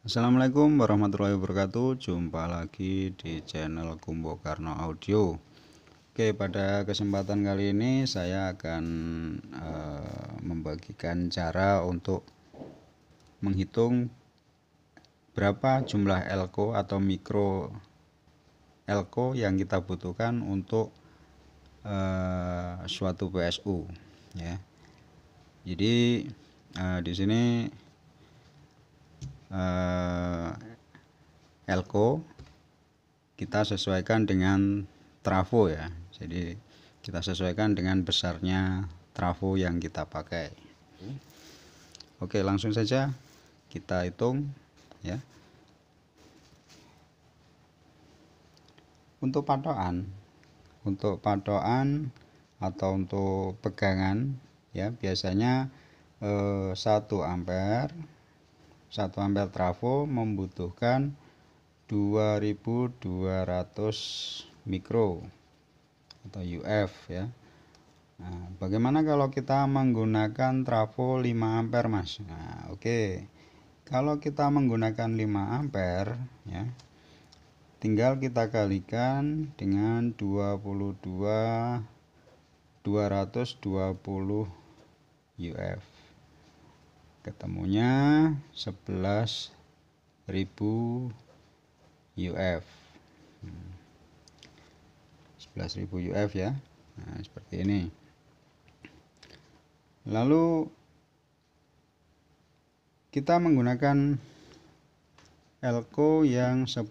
Assalamualaikum warahmatullahi wabarakatuh Jumpa lagi di channel Kumbo Karno Audio Oke pada kesempatan kali ini saya akan e, membagikan cara untuk menghitung berapa jumlah elko atau mikro elko yang kita butuhkan untuk e, suatu PSU ya jadi e, di sini eh, elko kita sesuaikan dengan trafo ya jadi kita sesuaikan dengan besarnya trafo yang kita pakai oke langsung saja kita hitung ya untuk patokan untuk patokan atau untuk pegangan ya biasanya eh, 1 ampere 1 ampere trafo membutuhkan 2200 mikro atau UF ya Nah, bagaimana kalau kita menggunakan trafo 5 ampere mas nah oke okay. kalau kita menggunakan 5 ampere ya tinggal kita kalikan dengan 22 220 UF ketemunya 11.000 UF 11.000 UF ya nah, seperti ini lalu kita menggunakan elko yang 10.000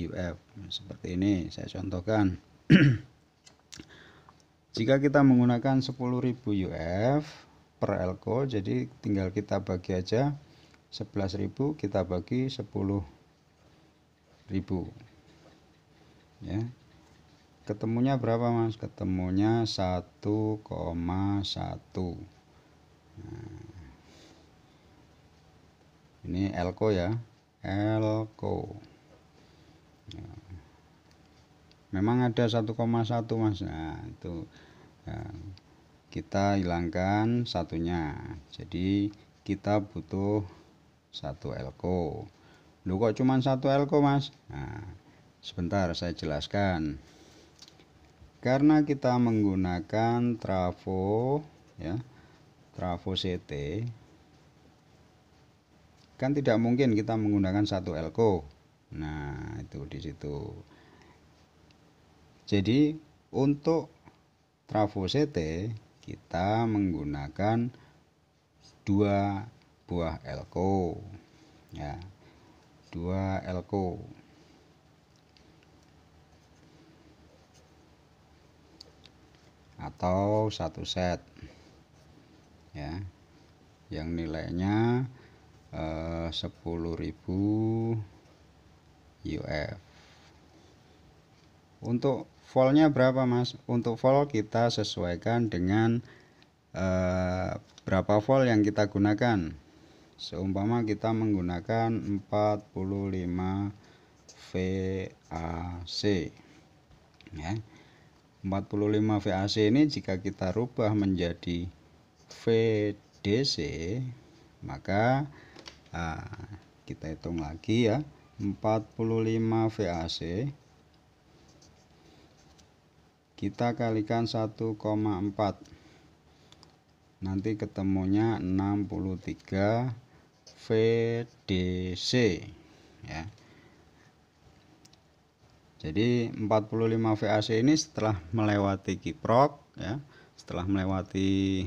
UF seperti ini saya contohkan jika kita menggunakan 10.000 UF per elko jadi tinggal kita bagi aja 11.000 kita bagi 10.000 ya ketemunya berapa mas ketemunya 1,1 nah, ini elko ya elko ya. memang ada 1,1 mas nah itu ya kita hilangkan satunya jadi kita butuh satu elko lu kok cuma satu elko mas nah, sebentar saya jelaskan karena kita menggunakan trafo ya trafo CT kan tidak mungkin kita menggunakan satu elko nah itu di situ jadi untuk trafo CT kita menggunakan dua buah elko ya dua elko atau satu set ya yang nilainya eh, 10.000 UF untuk voltnya berapa mas? Untuk volt kita sesuaikan dengan eh, berapa volt yang kita gunakan. Seumpama kita menggunakan 45 VAC. Ya. 45 VAC ini jika kita rubah menjadi VDC maka eh, kita hitung lagi ya 45 VAC kita kalikan 1,4 nanti ketemunya 63 VDC ya jadi 45 VAC ini setelah melewati kiprok ya setelah melewati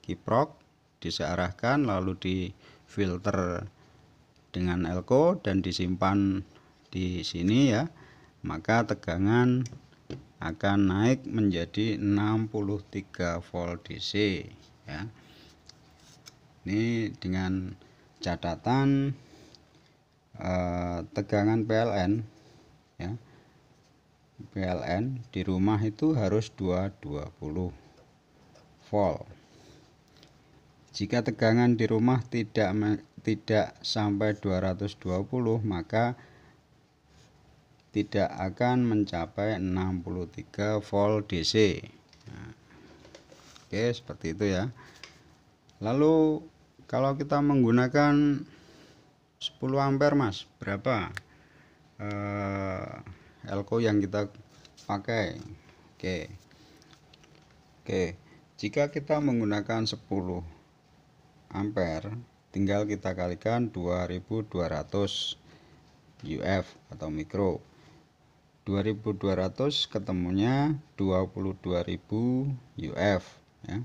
kiprok disearahkan lalu di filter dengan elko dan disimpan di sini ya maka tegangan akan naik menjadi 63 volt DC ya. Ini dengan catatan eh, tegangan PLN ya. PLN di rumah itu harus 220 volt. Jika tegangan di rumah tidak tidak sampai 220 maka tidak akan mencapai 63 volt DC nah, oke seperti itu ya lalu kalau kita menggunakan 10 ampere mas berapa eh, elko yang kita pakai oke oke jika kita menggunakan 10 ampere tinggal kita kalikan 2200 UF atau mikro 2200 ketemunya 22.000 UF ya.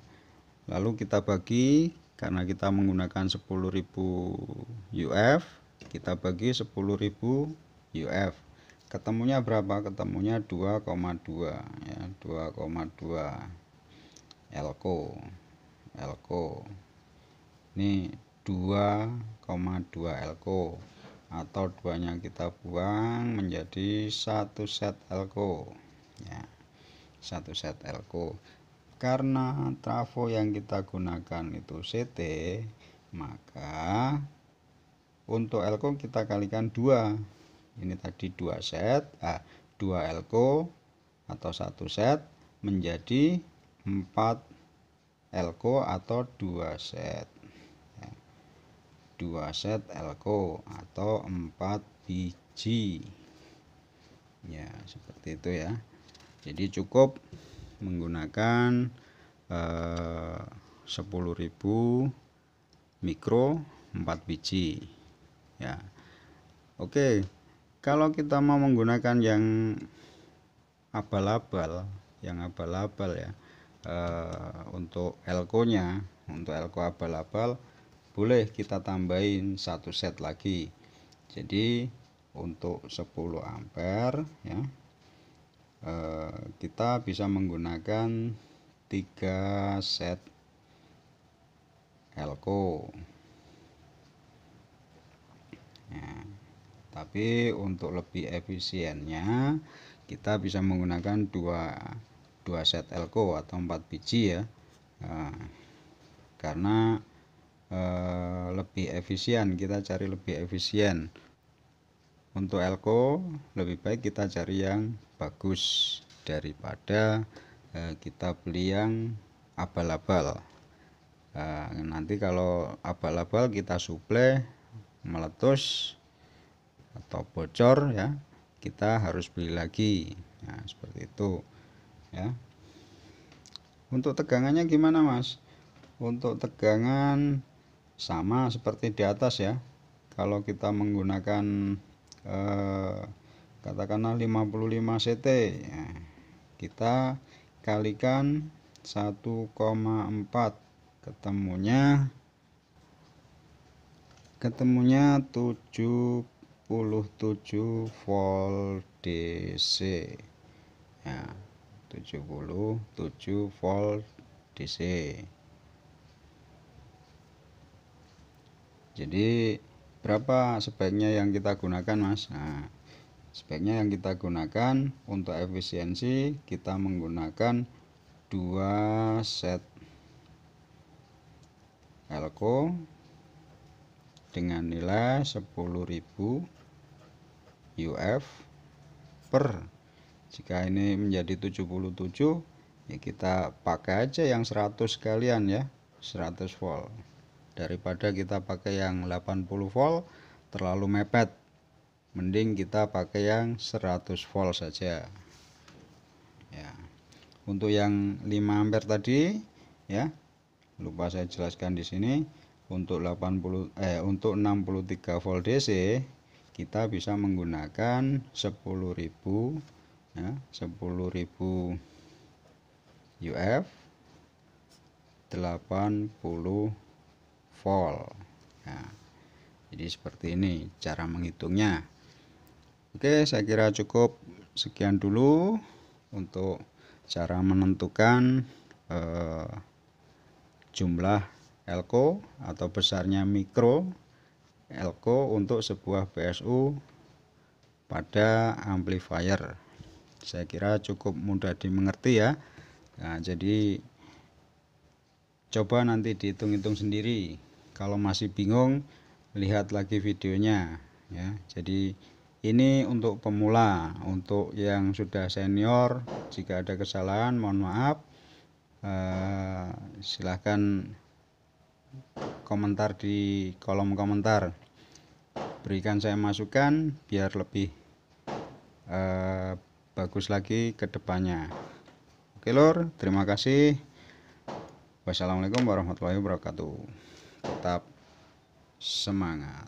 lalu kita bagi karena kita menggunakan 10.000 UF kita bagi 10.000 UF ketemunya berapa ketemunya 2,2 ya 2,2 elko elko ini 2,2 elko atau duanya kita buang menjadi satu set elko ya satu set elko karena trafo yang kita gunakan itu CT maka untuk elko kita kalikan dua ini tadi dua set ah, dua elko atau satu set menjadi empat elko atau dua set 2 set elko atau empat biji ya seperti itu ya jadi cukup menggunakan eh, 10.000 mikro 4 biji ya Oke kalau kita mau menggunakan yang abal-abal yang abal-abal ya eh, untuk elko nya untuk elko abal-abal boleh kita tambahin satu set lagi jadi untuk 10 ampere ya eh, kita bisa menggunakan tiga set elko ya, tapi untuk lebih efisiennya kita bisa menggunakan dua dua set elko atau empat biji ya nah, karena Eh, lebih efisien kita cari lebih efisien untuk elko lebih baik kita cari yang bagus daripada uh, kita beli yang abal-abal uh, nanti kalau abal-abal kita suplai meletus atau bocor ya kita harus beli lagi nah seperti itu ya untuk tegangannya gimana mas untuk tegangan sama seperti di atas ya kalau kita menggunakan eh, katakanlah 55 CT ya, kita kalikan 1,4 ketemunya ketemunya 77 volt DC ya 77 volt DC jadi berapa sebaiknya yang kita gunakan mas nah, sebaiknya yang kita gunakan untuk efisiensi kita menggunakan dua set elko dengan nilai 10.000 UF per jika ini menjadi 77 ya kita pakai aja yang 100 kalian ya 100 volt daripada kita pakai yang 80 volt terlalu mepet mending kita pakai yang 100 volt saja ya untuk yang 5 ampere tadi ya lupa saya jelaskan di sini untuk 80 eh untuk 63 volt DC kita bisa menggunakan 10.000 ya 10.000 UF 80 volt nah, ya. jadi seperti ini cara menghitungnya oke saya kira cukup sekian dulu untuk cara menentukan eh, jumlah elko atau besarnya mikro elko untuk sebuah PSU pada amplifier saya kira cukup mudah dimengerti ya nah, jadi coba nanti dihitung-hitung sendiri kalau masih bingung, lihat lagi videonya ya. Jadi ini untuk pemula, untuk yang sudah senior jika ada kesalahan mohon maaf. Eh, silahkan komentar di kolom komentar. Berikan saya masukan biar lebih eh, bagus lagi ke depannya. Oke lor, terima kasih. Wassalamualaikum warahmatullahi wabarakatuh tetap semangat.